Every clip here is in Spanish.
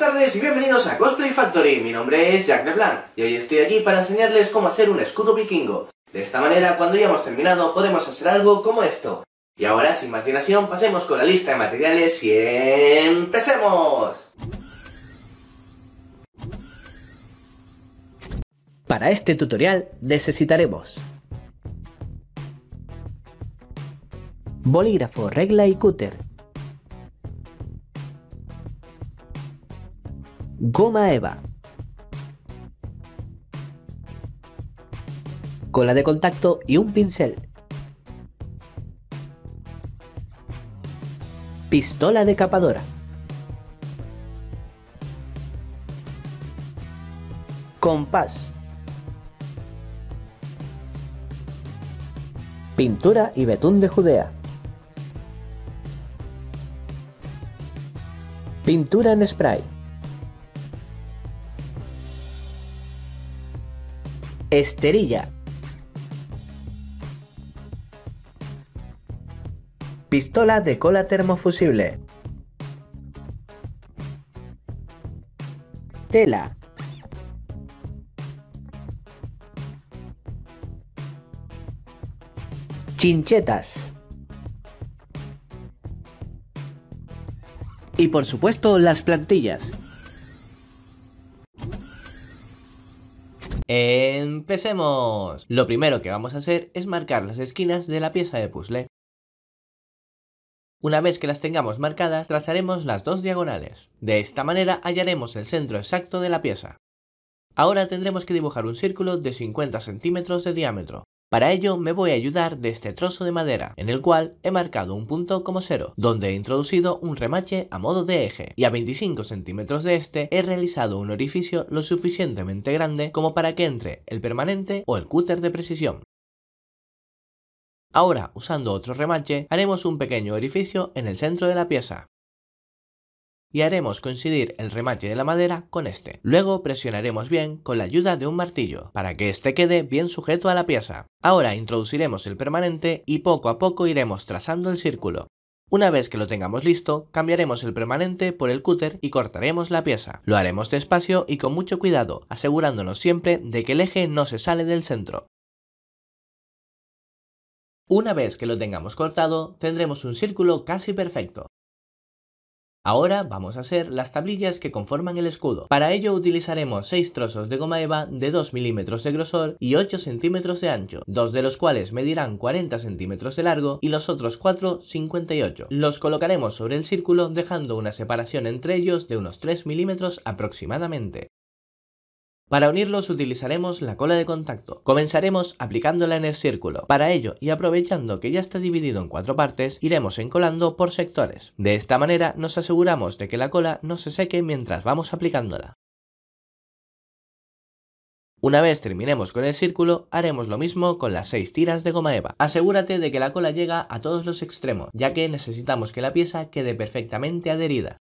Buenas tardes y bienvenidos a Cosplay Factory, mi nombre es Jack LeBlanc y hoy estoy aquí para enseñarles cómo hacer un escudo vikingo. De esta manera, cuando hayamos terminado, podemos hacer algo como esto. Y ahora, sin más dilación, pasemos con la lista de materiales y empecemos. Para este tutorial necesitaremos bolígrafo, regla y cúter, Goma Eva. Cola de contacto y un pincel. Pistola decapadora. Compás. Pintura y betún de Judea. Pintura en spray. Esterilla. Pistola de cola termofusible. Tela. Chinchetas. Y por supuesto las plantillas. ¡Empecemos! Lo primero que vamos a hacer es marcar las esquinas de la pieza de puzzle. Una vez que las tengamos marcadas, trazaremos las dos diagonales. De esta manera hallaremos el centro exacto de la pieza. Ahora tendremos que dibujar un círculo de 50 centímetros de diámetro. Para ello me voy a ayudar de este trozo de madera, en el cual he marcado un punto como cero, donde he introducido un remache a modo de eje, y a 25 centímetros de este he realizado un orificio lo suficientemente grande como para que entre el permanente o el cúter de precisión. Ahora, usando otro remache, haremos un pequeño orificio en el centro de la pieza y haremos coincidir el remache de la madera con este. Luego presionaremos bien con la ayuda de un martillo para que este quede bien sujeto a la pieza. Ahora introduciremos el permanente y poco a poco iremos trazando el círculo. Una vez que lo tengamos listo, cambiaremos el permanente por el cúter y cortaremos la pieza. Lo haremos despacio y con mucho cuidado, asegurándonos siempre de que el eje no se sale del centro. Una vez que lo tengamos cortado, tendremos un círculo casi perfecto. Ahora vamos a hacer las tablillas que conforman el escudo. Para ello utilizaremos 6 trozos de goma eva de 2 milímetros de grosor y 8 centímetros de ancho, dos de los cuales medirán 40 centímetros de largo y los otros 4 58. Los colocaremos sobre el círculo dejando una separación entre ellos de unos 3 milímetros aproximadamente. Para unirlos utilizaremos la cola de contacto. Comenzaremos aplicándola en el círculo. Para ello, y aprovechando que ya está dividido en cuatro partes, iremos encolando por sectores. De esta manera nos aseguramos de que la cola no se seque mientras vamos aplicándola. Una vez terminemos con el círculo, haremos lo mismo con las 6 tiras de goma eva. Asegúrate de que la cola llega a todos los extremos, ya que necesitamos que la pieza quede perfectamente adherida.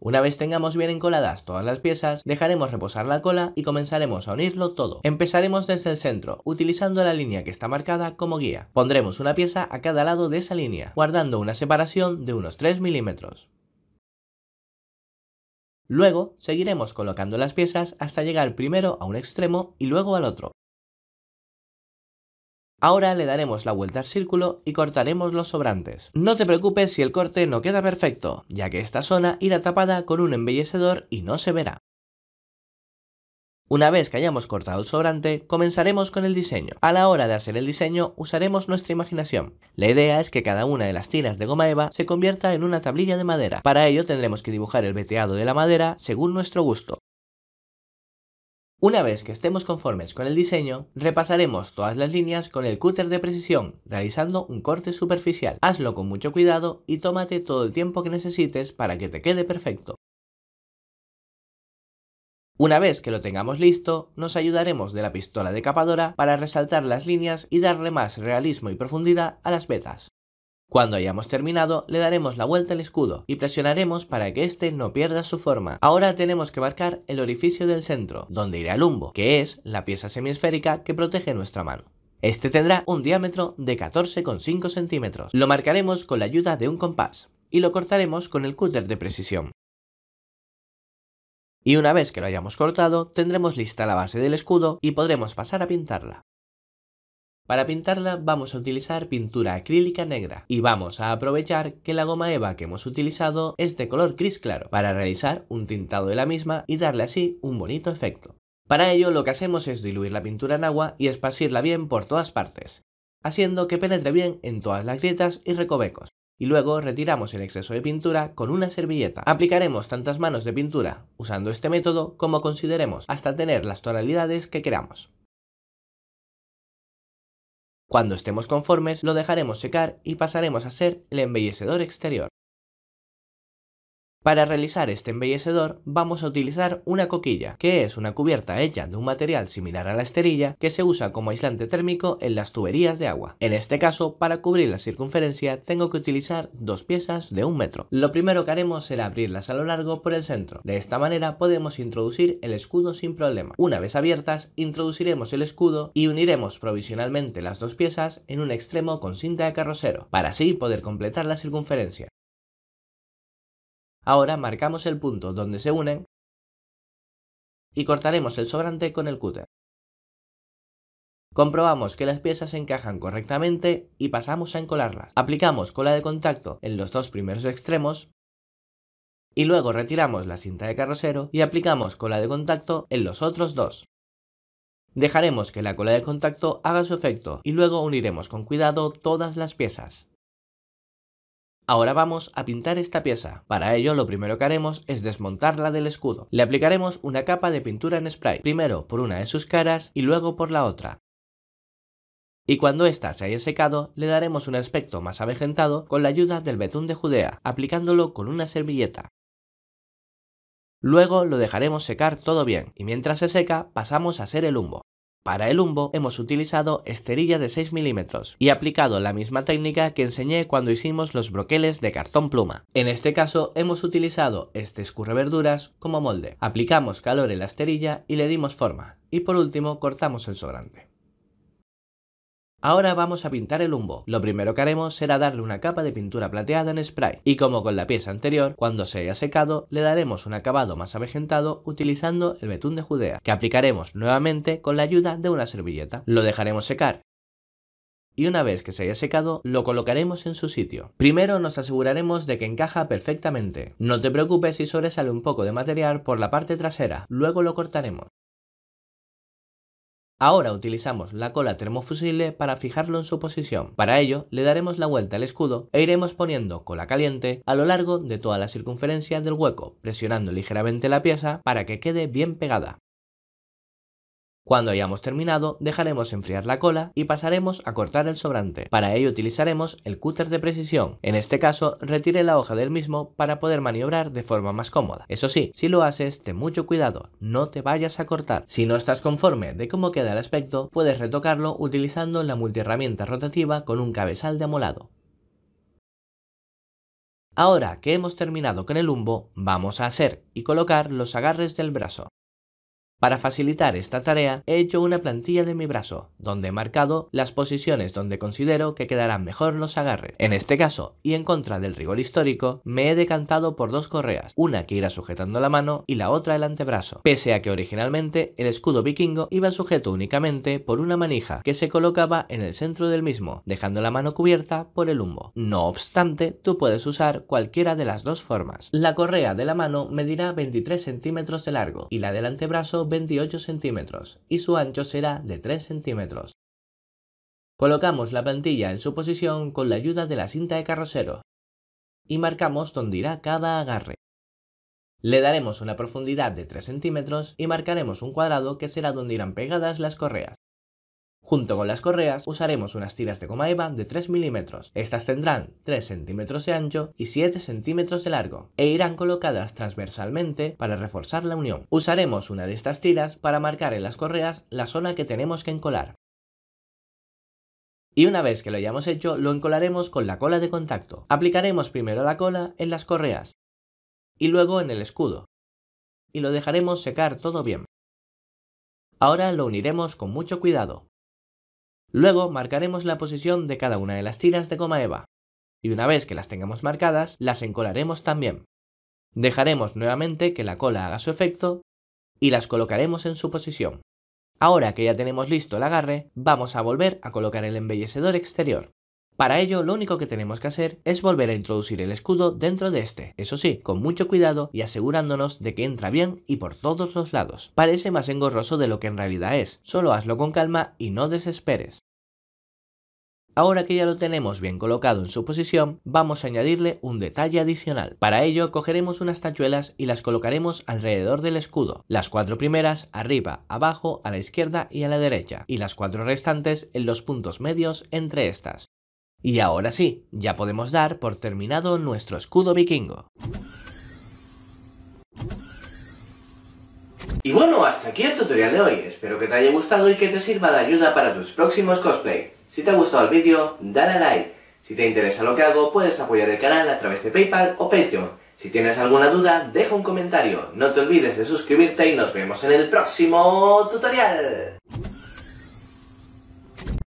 Una vez tengamos bien encoladas todas las piezas, dejaremos reposar la cola y comenzaremos a unirlo todo. Empezaremos desde el centro, utilizando la línea que está marcada como guía. Pondremos una pieza a cada lado de esa línea, guardando una separación de unos 3 milímetros. Luego, seguiremos colocando las piezas hasta llegar primero a un extremo y luego al otro. Ahora le daremos la vuelta al círculo y cortaremos los sobrantes. No te preocupes si el corte no queda perfecto, ya que esta zona irá tapada con un embellecedor y no se verá. Una vez que hayamos cortado el sobrante, comenzaremos con el diseño. A la hora de hacer el diseño, usaremos nuestra imaginación. La idea es que cada una de las tiras de goma eva se convierta en una tablilla de madera. Para ello tendremos que dibujar el veteado de la madera según nuestro gusto. Una vez que estemos conformes con el diseño, repasaremos todas las líneas con el cúter de precisión, realizando un corte superficial. Hazlo con mucho cuidado y tómate todo el tiempo que necesites para que te quede perfecto. Una vez que lo tengamos listo, nos ayudaremos de la pistola decapadora para resaltar las líneas y darle más realismo y profundidad a las vetas. Cuando hayamos terminado, le daremos la vuelta al escudo y presionaremos para que éste no pierda su forma. Ahora tenemos que marcar el orificio del centro, donde irá el humbo, que es la pieza semiesférica que protege nuestra mano. Este tendrá un diámetro de 14,5 centímetros. Lo marcaremos con la ayuda de un compás y lo cortaremos con el cúter de precisión. Y una vez que lo hayamos cortado, tendremos lista la base del escudo y podremos pasar a pintarla. Para pintarla vamos a utilizar pintura acrílica negra y vamos a aprovechar que la goma eva que hemos utilizado es de color gris claro para realizar un tintado de la misma y darle así un bonito efecto. Para ello lo que hacemos es diluir la pintura en agua y esparcirla bien por todas partes, haciendo que penetre bien en todas las grietas y recovecos y luego retiramos el exceso de pintura con una servilleta. Aplicaremos tantas manos de pintura usando este método como consideremos hasta tener las tonalidades que queramos. Cuando estemos conformes lo dejaremos secar y pasaremos a ser el embellecedor exterior. Para realizar este embellecedor vamos a utilizar una coquilla, que es una cubierta hecha de un material similar a la esterilla que se usa como aislante térmico en las tuberías de agua. En este caso, para cubrir la circunferencia tengo que utilizar dos piezas de un metro. Lo primero que haremos será abrirlas a lo largo por el centro. De esta manera podemos introducir el escudo sin problema. Una vez abiertas, introduciremos el escudo y uniremos provisionalmente las dos piezas en un extremo con cinta de carrocero, para así poder completar la circunferencia. Ahora marcamos el punto donde se unen y cortaremos el sobrante con el cúter. Comprobamos que las piezas se encajan correctamente y pasamos a encolarlas. Aplicamos cola de contacto en los dos primeros extremos y luego retiramos la cinta de carrocero y aplicamos cola de contacto en los otros dos. Dejaremos que la cola de contacto haga su efecto y luego uniremos con cuidado todas las piezas. Ahora vamos a pintar esta pieza. Para ello lo primero que haremos es desmontarla del escudo. Le aplicaremos una capa de pintura en spray, primero por una de sus caras y luego por la otra. Y cuando ésta se haya secado, le daremos un aspecto más avejentado con la ayuda del betún de Judea, aplicándolo con una servilleta. Luego lo dejaremos secar todo bien, y mientras se seca pasamos a hacer el humbo. Para el humbo hemos utilizado esterilla de 6 milímetros y aplicado la misma técnica que enseñé cuando hicimos los broqueles de cartón pluma. En este caso hemos utilizado este escurreverduras como molde. Aplicamos calor en la esterilla y le dimos forma. Y por último cortamos el sobrante. Ahora vamos a pintar el humbo. Lo primero que haremos será darle una capa de pintura plateada en spray y como con la pieza anterior, cuando se haya secado, le daremos un acabado más avejentado utilizando el betún de Judea, que aplicaremos nuevamente con la ayuda de una servilleta. Lo dejaremos secar y una vez que se haya secado lo colocaremos en su sitio. Primero nos aseguraremos de que encaja perfectamente. No te preocupes si sobresale un poco de material por la parte trasera, luego lo cortaremos. Ahora utilizamos la cola termofusible para fijarlo en su posición. Para ello, le daremos la vuelta al escudo e iremos poniendo cola caliente a lo largo de toda la circunferencia del hueco, presionando ligeramente la pieza para que quede bien pegada. Cuando hayamos terminado, dejaremos enfriar la cola y pasaremos a cortar el sobrante. Para ello utilizaremos el cúter de precisión. En este caso, retire la hoja del mismo para poder maniobrar de forma más cómoda. Eso sí, si lo haces, ten mucho cuidado, no te vayas a cortar. Si no estás conforme de cómo queda el aspecto, puedes retocarlo utilizando la multiherramienta rotativa con un cabezal de amolado. Ahora que hemos terminado con el humbo, vamos a hacer y colocar los agarres del brazo. Para facilitar esta tarea he hecho una plantilla de mi brazo, donde he marcado las posiciones donde considero que quedarán mejor los agarres. En este caso, y en contra del rigor histórico, me he decantado por dos correas, una que irá sujetando la mano y la otra el antebrazo, pese a que originalmente el escudo vikingo iba sujeto únicamente por una manija que se colocaba en el centro del mismo, dejando la mano cubierta por el humbo. No obstante, tú puedes usar cualquiera de las dos formas. La correa de la mano medirá 23 centímetros de largo y la del antebrazo 28 centímetros y su ancho será de 3 centímetros. Colocamos la plantilla en su posición con la ayuda de la cinta de carrocero y marcamos dónde irá cada agarre. Le daremos una profundidad de 3 centímetros y marcaremos un cuadrado que será donde irán pegadas las correas. Junto con las correas usaremos unas tiras de goma eva de 3 milímetros. Estas tendrán 3 centímetros de ancho y 7 centímetros de largo e irán colocadas transversalmente para reforzar la unión. Usaremos una de estas tiras para marcar en las correas la zona que tenemos que encolar. Y una vez que lo hayamos hecho, lo encolaremos con la cola de contacto. Aplicaremos primero la cola en las correas y luego en el escudo. Y lo dejaremos secar todo bien. Ahora lo uniremos con mucho cuidado. Luego marcaremos la posición de cada una de las tiras de goma eva, y una vez que las tengamos marcadas, las encolaremos también. Dejaremos nuevamente que la cola haga su efecto y las colocaremos en su posición. Ahora que ya tenemos listo el agarre, vamos a volver a colocar el embellecedor exterior. Para ello, lo único que tenemos que hacer es volver a introducir el escudo dentro de este, eso sí, con mucho cuidado y asegurándonos de que entra bien y por todos los lados. Parece más engorroso de lo que en realidad es, solo hazlo con calma y no desesperes. Ahora que ya lo tenemos bien colocado en su posición, vamos a añadirle un detalle adicional. Para ello, cogeremos unas tachuelas y las colocaremos alrededor del escudo. Las cuatro primeras arriba, abajo, a la izquierda y a la derecha, y las cuatro restantes en los puntos medios entre estas. Y ahora sí, ya podemos dar por terminado nuestro escudo vikingo. Y bueno, hasta aquí el tutorial de hoy. Espero que te haya gustado y que te sirva de ayuda para tus próximos cosplay. Si te ha gustado el vídeo, dale like. Si te interesa lo que hago, puedes apoyar el canal a través de Paypal o Patreon. Si tienes alguna duda, deja un comentario. No te olvides de suscribirte y nos vemos en el próximo tutorial.